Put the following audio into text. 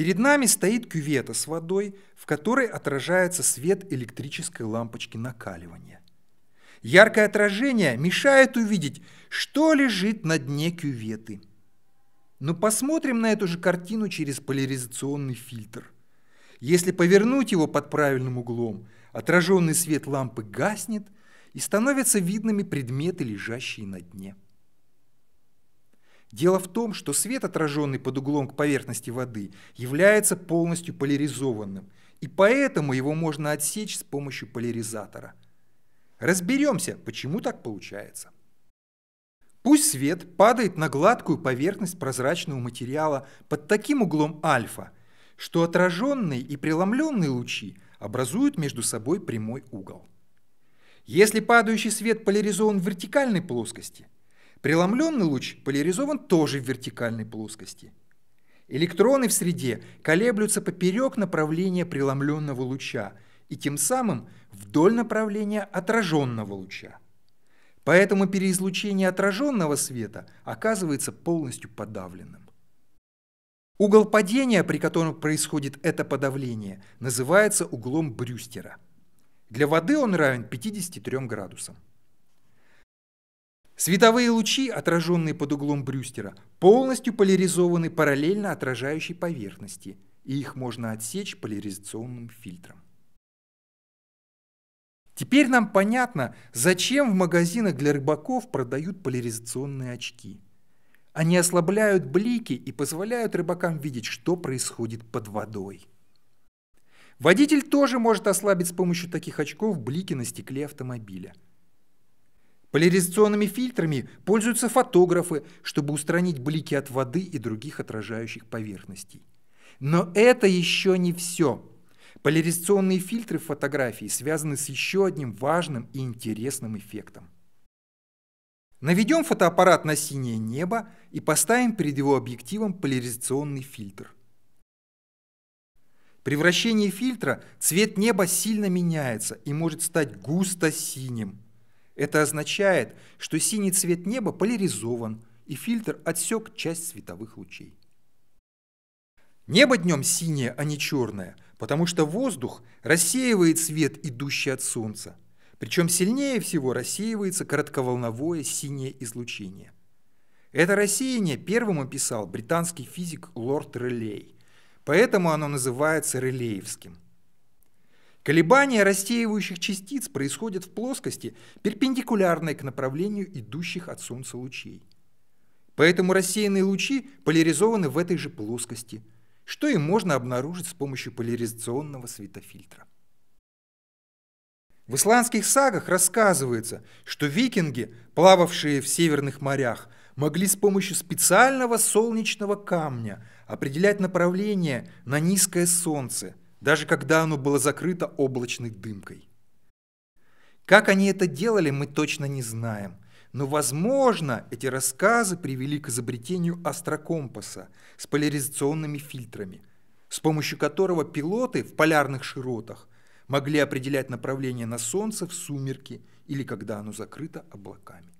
Перед нами стоит кювета с водой, в которой отражается свет электрической лампочки накаливания. Яркое отражение мешает увидеть, что лежит на дне кюветы. Но посмотрим на эту же картину через поляризационный фильтр. Если повернуть его под правильным углом, отраженный свет лампы гаснет и становятся видными предметы, лежащие на дне. Дело в том, что свет, отраженный под углом к поверхности воды, является полностью поляризованным, и поэтому его можно отсечь с помощью поляризатора. Разберемся, почему так получается. Пусть свет падает на гладкую поверхность прозрачного материала под таким углом альфа, что отраженные и преломленные лучи образуют между собой прямой угол. Если падающий свет поляризован в вертикальной плоскости – Преломленный луч поляризован тоже в вертикальной плоскости. Электроны в среде колеблются поперек направления преломленного луча и тем самым вдоль направления отраженного луча. Поэтому переизлучение отраженного света оказывается полностью подавленным. Угол падения, при котором происходит это подавление, называется углом Брюстера. Для воды он равен 53 градусам. Световые лучи, отраженные под углом Брюстера, полностью поляризованы параллельно отражающей поверхности, и их можно отсечь поляризационным фильтром. Теперь нам понятно, зачем в магазинах для рыбаков продают поляризационные очки. Они ослабляют блики и позволяют рыбакам видеть, что происходит под водой. Водитель тоже может ослабить с помощью таких очков блики на стекле автомобиля – Поляризационными фильтрами пользуются фотографы, чтобы устранить блики от воды и других отражающих поверхностей. Но это еще не все. Поляризационные фильтры в фотографии связаны с еще одним важным и интересным эффектом. Наведем фотоаппарат на синее небо и поставим перед его объективом поляризационный фильтр. При вращении фильтра цвет неба сильно меняется и может стать густо синим – это означает, что синий цвет неба поляризован, и фильтр отсек часть световых лучей. Небо днем синее, а не черное, потому что воздух рассеивает свет, идущий от солнца. Причем сильнее всего рассеивается коротковолновое синее излучение. Это рассеяние первым описал британский физик Лорд Релей, поэтому оно называется релеевским – Колебания рассеивающих частиц происходят в плоскости, перпендикулярной к направлению идущих от Солнца лучей. Поэтому рассеянные лучи поляризованы в этой же плоскости, что и можно обнаружить с помощью поляризационного светофильтра. В исландских сагах рассказывается, что викинги, плававшие в северных морях, могли с помощью специального солнечного камня определять направление на низкое солнце – даже когда оно было закрыто облачной дымкой. Как они это делали, мы точно не знаем, но, возможно, эти рассказы привели к изобретению астрокомпаса с поляризационными фильтрами, с помощью которого пилоты в полярных широтах могли определять направление на Солнце в сумерки или когда оно закрыто облаками.